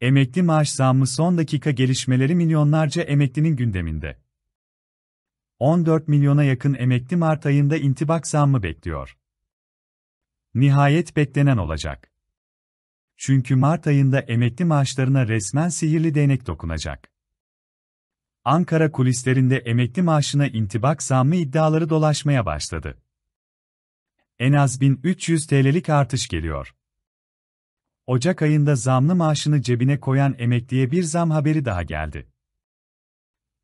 Emekli maaş zammı son dakika gelişmeleri milyonlarca emeklinin gündeminde. 14 milyona yakın emekli Mart ayında intibak zammı bekliyor. Nihayet beklenen olacak. Çünkü Mart ayında emekli maaşlarına resmen sihirli değnek dokunacak. Ankara kulislerinde emekli maaşına intibak zammı iddiaları dolaşmaya başladı. En az 1300 TL'lik artış geliyor. Ocak ayında zamlı maaşını cebine koyan emekliye bir zam haberi daha geldi.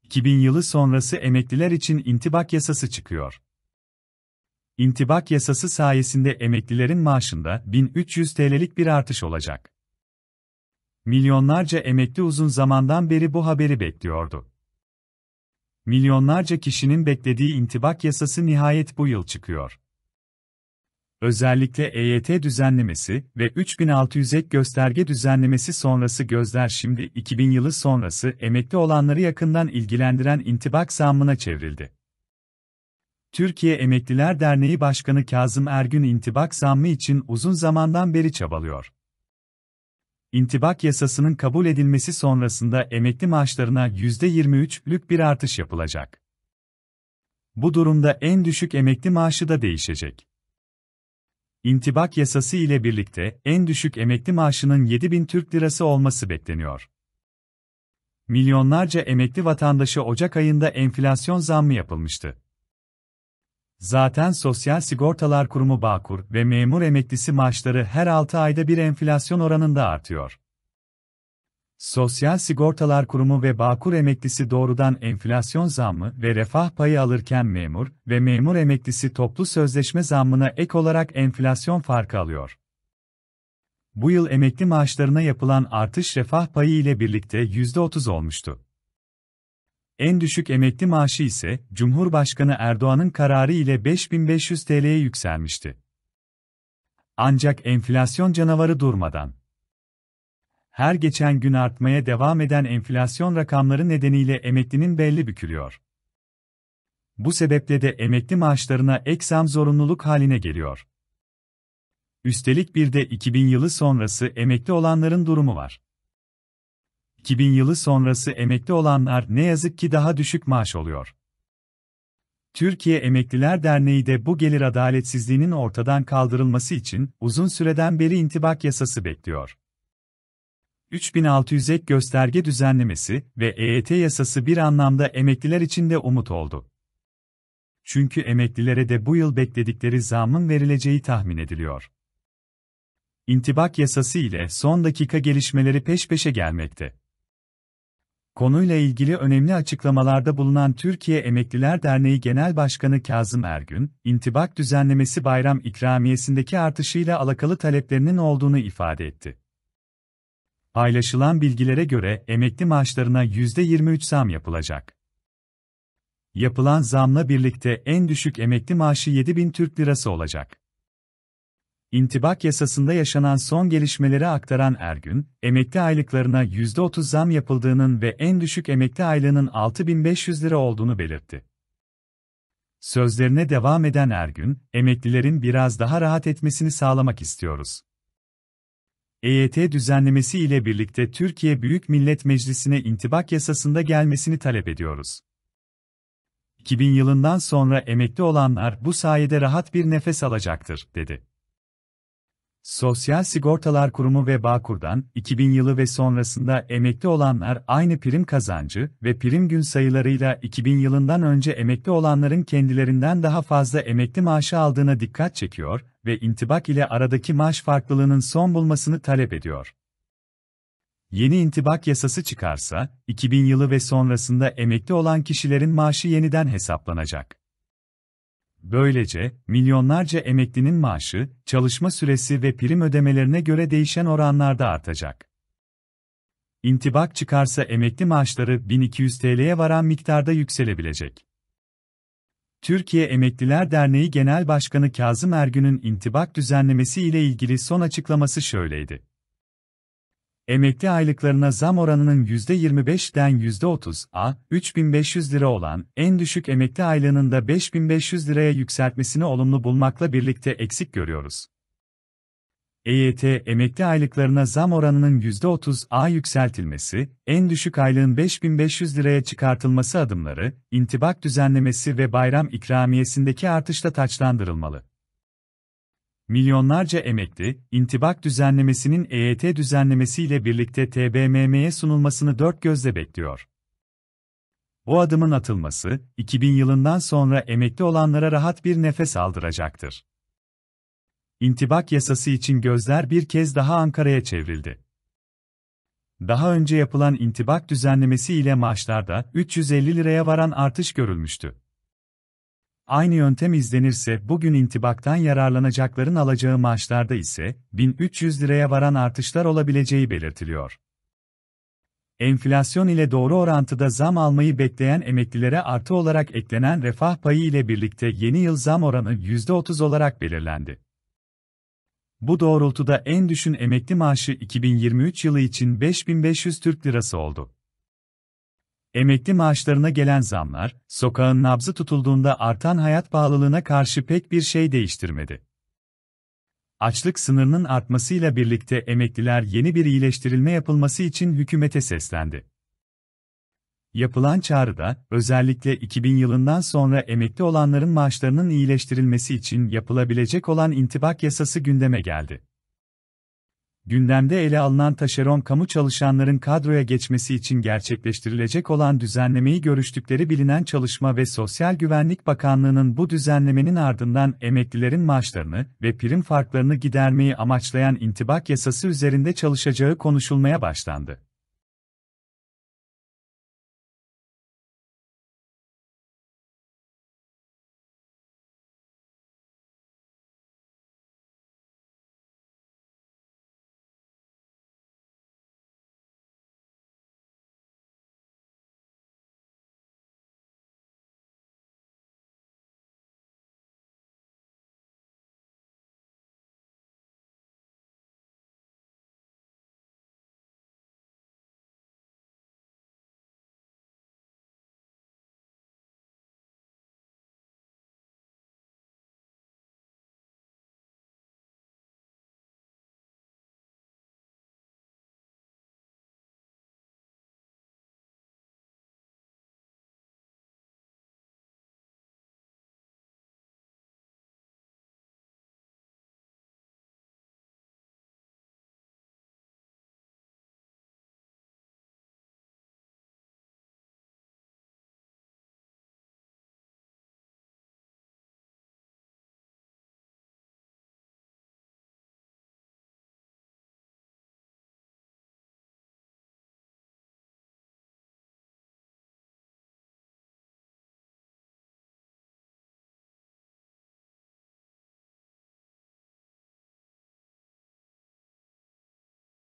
2000 yılı sonrası emekliler için intibak yasası çıkıyor. İntibak yasası sayesinde emeklilerin maaşında 1300 TL'lik bir artış olacak. Milyonlarca emekli uzun zamandan beri bu haberi bekliyordu. Milyonlarca kişinin beklediği intibak yasası nihayet bu yıl çıkıyor. Özellikle EYT düzenlemesi ve 3600 ek gösterge düzenlemesi sonrası gözler şimdi 2000 yılı sonrası emekli olanları yakından ilgilendiren intibak zammına çevrildi. Türkiye Emekliler Derneği Başkanı Kazım Ergün intibak zammı için uzun zamandan beri çabalıyor. İntibak yasasının kabul edilmesi sonrasında emekli maaşlarına %23'lük bir artış yapılacak. Bu durumda en düşük emekli maaşı da değişecek. İntibak yasası ile birlikte en düşük emekli maaşının 7 bin Türk lirası olması bekleniyor. Milyonlarca emekli vatandaşı Ocak ayında enflasyon zammı yapılmıştı. Zaten Sosyal Sigortalar Kurumu Bağkur ve memur emeklisi maaşları her 6 ayda bir enflasyon oranında artıyor. Sosyal Sigortalar Kurumu ve Bağkur emeklisi doğrudan enflasyon zammı ve refah payı alırken memur ve memur emeklisi toplu sözleşme zammına ek olarak enflasyon farkı alıyor. Bu yıl emekli maaşlarına yapılan artış refah payı ile birlikte %30 olmuştu. En düşük emekli maaşı ise Cumhurbaşkanı Erdoğan'ın kararı ile 5500 TL'ye yükselmişti. Ancak enflasyon canavarı durmadan her geçen gün artmaya devam eden enflasyon rakamları nedeniyle emeklinin belli bükülüyor. Bu sebeple de emekli maaşlarına ek zam zorunluluk haline geliyor. Üstelik bir de 2000 yılı sonrası emekli olanların durumu var. 2000 yılı sonrası emekli olanlar ne yazık ki daha düşük maaş oluyor. Türkiye Emekliler Derneği de bu gelir adaletsizliğinin ortadan kaldırılması için uzun süreden beri intibak yasası bekliyor. 3600 ek gösterge düzenlemesi ve EYT e yasası bir anlamda emekliler için de umut oldu. Çünkü emeklilere de bu yıl bekledikleri zamın verileceği tahmin ediliyor. İntibak yasası ile son dakika gelişmeleri peş peşe gelmekte. Konuyla ilgili önemli açıklamalarda bulunan Türkiye Emekliler Derneği Genel Başkanı Kazım Ergün, intibak düzenlemesi bayram ikramiyesindeki artışıyla alakalı taleplerinin olduğunu ifade etti. Paylaşılan bilgilere göre emekli maaşlarına %23 zam yapılacak. Yapılan zamla birlikte en düşük emekli maaşı 7000 Türk Lirası olacak. İntibak yasasında yaşanan son gelişmeleri aktaran Ergün, emekli aylıklarına %30 zam yapıldığının ve en düşük emekli aylığının 6500 lira olduğunu belirtti. Sözlerine devam eden Ergün, emeklilerin biraz daha rahat etmesini sağlamak istiyoruz. EYT düzenlemesi ile birlikte Türkiye Büyük Millet Meclisi'ne intibak yasasında gelmesini talep ediyoruz. 2000 yılından sonra emekli olanlar bu sayede rahat bir nefes alacaktır, dedi. Sosyal Sigortalar Kurumu ve Bağkur'dan 2000 yılı ve sonrasında emekli olanlar aynı prim kazancı ve prim gün sayılarıyla 2000 yılından önce emekli olanların kendilerinden daha fazla emekli maaşı aldığına dikkat çekiyor ve intibak ile aradaki maaş farklılığının son bulmasını talep ediyor. Yeni intibak yasası çıkarsa 2000 yılı ve sonrasında emekli olan kişilerin maaşı yeniden hesaplanacak. Böylece, milyonlarca emeklinin maaşı, çalışma süresi ve prim ödemelerine göre değişen oranlarda artacak. İntibak çıkarsa emekli maaşları 1200 TL'ye varan miktarda yükselebilecek. Türkiye Emekliler Derneği Genel Başkanı Kazım Ergün'ün intibak düzenlemesi ile ilgili son açıklaması şöyleydi. Emekli aylıklarına zam oranının %25'den %30 a 3500 lira olan en düşük emekli aylığının da 5500 liraya yükseltmesini olumlu bulmakla birlikte eksik görüyoruz. EYT emekli aylıklarına zam oranının %30'a yükseltilmesi, en düşük aylığın 5500 liraya çıkartılması adımları, intibak düzenlemesi ve bayram ikramiyesindeki artışla taçlandırılmalı. Milyonlarca emekli, intibak düzenlemesinin EYT düzenlemesiyle birlikte TBMM'ye sunulmasını dört gözle bekliyor. Bu adımın atılması, 2000 yılından sonra emekli olanlara rahat bir nefes aldıracaktır. İntibak yasası için gözler bir kez daha Ankara'ya çevrildi. Daha önce yapılan intibak düzenlemesi ile maaşlarda 350 liraya varan artış görülmüştü. Aynı yöntem izlenirse bugün intibaktan yararlanacakların alacağı maaşlarda ise 1300 liraya varan artışlar olabileceği belirtiliyor. Enflasyon ile doğru orantıda zam almayı bekleyen emeklilere artı olarak eklenen refah payı ile birlikte yeni yıl zam oranı %30 olarak belirlendi. Bu doğrultuda en düşün emekli maaşı 2023 yılı için 5500 Türk Lirası oldu. Emekli maaşlarına gelen zamlar, sokağın nabzı tutulduğunda artan hayat pahalılığına karşı pek bir şey değiştirmedi. Açlık sınırının artmasıyla birlikte emekliler yeni bir iyileştirilme yapılması için hükümete seslendi. Yapılan çağrıda, özellikle 2000 yılından sonra emekli olanların maaşlarının iyileştirilmesi için yapılabilecek olan intibak yasası gündeme geldi gündemde ele alınan taşeron kamu çalışanların kadroya geçmesi için gerçekleştirilecek olan düzenlemeyi görüştükleri bilinen Çalışma ve Sosyal Güvenlik Bakanlığı'nın bu düzenlemenin ardından emeklilerin maaşlarını ve prim farklarını gidermeyi amaçlayan intibak yasası üzerinde çalışacağı konuşulmaya başlandı.